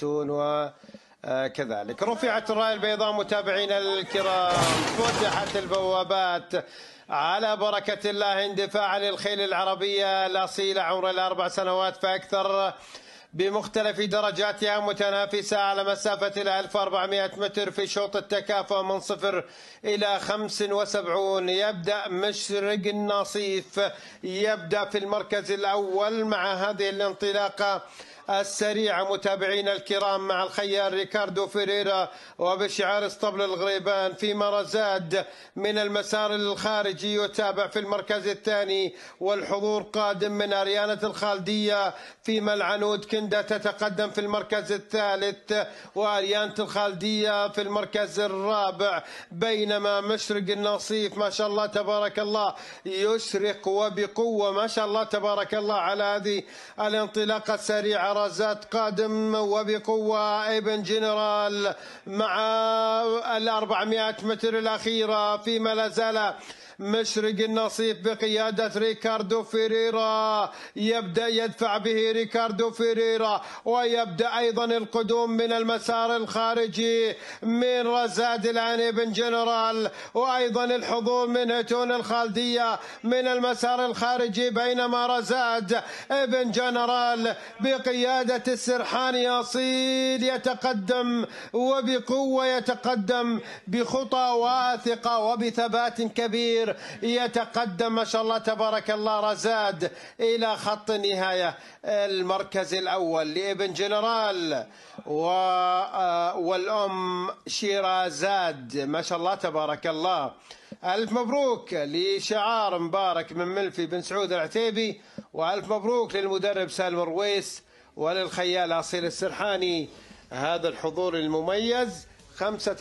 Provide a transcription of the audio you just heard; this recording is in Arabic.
ستون وكذلك رفعت الراية البيضاء متابعينا الكرام فتحت البوابات على بركة الله اندفاعا للخيل العربية الأصيلة عمر الأربع سنوات فأكثر بمختلف درجاتها متنافسة على مسافة إلى 1400 متر في شوط التكافؤ من صفر إلى 75 يبدأ مشرق النصيف يبدأ في المركز الأول مع هذه الانطلاقة السريعة متابعينا الكرام مع الخيال ريكاردو فيريرا وبشعار اسطبل الغريبان في مرزاد من المسار الخارجي يتابع في المركز الثاني والحضور قادم من أريانة الخالدية فيما العنود كندا تتقدم في المركز الثالث وأريانة الخالدية في المركز الرابع بينما مشرق النصيف ما شاء الله تبارك الله يشرق وبقوة ما شاء الله تبارك الله على هذه الانطلاقة السريعة برزت قادم وبقوة ابن جنرال مع الأربعمائة متر الأخيرة فيما لا زال مشرق النصيف بقيادة ريكاردو فيريرا يبدأ يدفع به ريكاردو فيريرا ويبدأ أيضا القدوم من المسار الخارجي من رزاد العاني بن جنرال وأيضا الحضور من هتون الخالدية من المسار الخارجي بينما رزاد ابن جنرال بقيادة السرحان أصيل يتقدم وبقوة يتقدم بخطى واثقة وبثبات كبير يتقدم ما شاء الله تبارك الله رزاد إلى خط النهاية المركز الأول لابن جنرال و... آه، والأم شيرازاد ما شاء الله تبارك الله ألف مبروك لشعار مبارك من ملفي بن سعود العتيبي وألف مبروك للمدرب سالم رويس وللخيال أصيل السرحاني هذا الحضور المميز خمسة